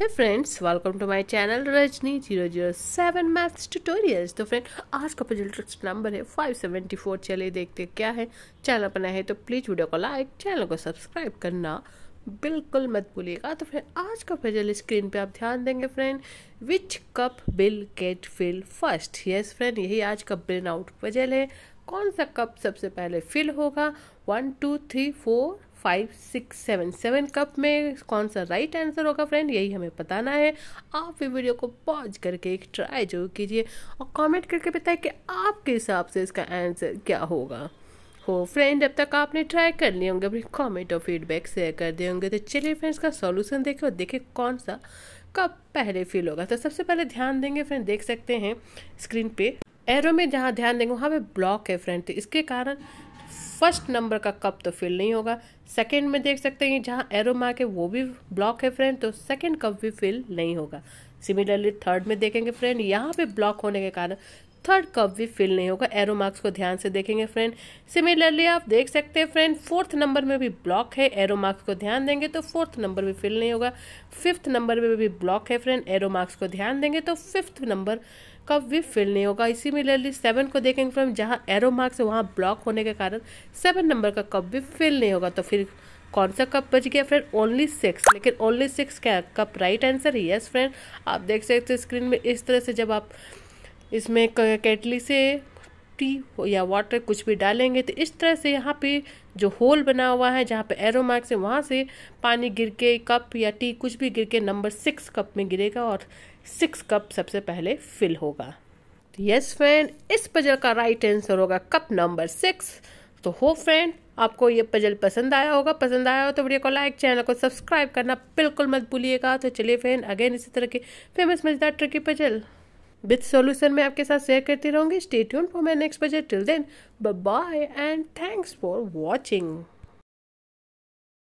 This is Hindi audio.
hey friends welcome to my channel Rajni zero zero seven maths tutorials तो फ्रेंड आज का पजल ट्रिक्स नंबर है फाइव सेवेंटी फोर चलिए देखते क्या है चैनल बना है तो प्लीज़ वीडियो को लाइक चैनल को सब्सक्राइब करना बिल्कुल मत भूलिएगा तो फ्रेंड आज का पजल स्क्रीन पे आप ध्यान देंगे friend which cup will get fill first yes friend यही आज का ब्रेन आउट पजल है कौन सा कप सबसे पहले फिल होगा one two three four five six seven seven cup में कौन सा राइट आंसर होगा फ्रेंड यही हमें बताना है आप भी वीडियो को पॉज करके एक ट्राई जरूर कीजिए और कमेंट करके बताएं कि आपके हिसाब से इसका आंसर क्या होगा हो फ्रेंड अब तक आपने ट्राई कर लिए होंगे अपने कमेंट और फीडबैक शेयर कर दिए होंगे तो चलिए फ्रेंड्स का सॉल्यूशन देखें और देखें कौन सा कब पहले फील होगा तो सबसे पहले ध्यान देंगे फ्रेंड देख सकते हैं स्क्रीन पे एरो में जहाँ ध्यान देंगे वहाँ पे ब्लॉक है फ्रेंड तो इसके कारण फर्स्ट नंबर का कप तो फिल नहीं होगा सेकंड में देख सकते हैं जहाँ एरो मार्क है वो भी ब्लॉक है फ्रेंड तो सेकंड कप भी फिल नहीं होगा सिमिलरली थर्ड में देखेंगे फ्रेंड यहाँ पे ब्लॉक होने के कारण थर्ड कप भी फिल नहीं होगा एरो मार्क्स को ध्यान से देखेंगे फ्रेंड सिमिलरली आप देख सकते हैं फ्रेंड फोर्थ नंबर में भी ब्लॉक है एरो मार्क्स को ध्यान देंगे तो फोर्थ नंबर भी फिल नहीं होगा फिफ्थ नंबर में भी ब्लॉक है फ्रेंड एरो मार्क्स को ध्यान देंगे तो फिफ्थ नंबर कब भी फिल नहीं होगा सिमिलरली सेवन को देखेंगे फ्रेंड जहाँ एरो मार्क्स है वहाँ ब्लॉक होने के कारण सेवन नंबर का कप भी फिल नहीं होगा तो फिर कौन सा कप बच गया फ्रेंड ओनली सिक्स लेकिन ओनली सिक्स क्या cup right answer yes friend आप देख सकते स्क्रीन में इस तरह से जब आप इसमें केटली से टी या वाटर कुछ भी डालेंगे तो इस तरह से यहाँ पे जो होल बना हुआ है जहाँ पे एरो मार्क्स है वहाँ से पानी गिर के कप या टी कुछ भी गिर के नंबर सिक्स कप में गिरेगा और सिक्स कप सबसे पहले फिल होगा तो यस फ्रेंड इस पजल का राइट आंसर होगा कप नंबर सिक्स तो हो फ्रेंड आपको ये पजल पसंद आया होगा पसंद आया हो तो वीडियो को लाइक चैनल को सब्सक्राइब करना बिल्कुल मत भूलिएगा तो चलिए फ्रेंड अगेन इसी तरह के फेमस मजेदार ट्रिकी पजल विथ सॉल्यूशन मैं आपके साथ शेयर करती रहूँगी stay tuned for my next budget till then bye and thanks for watching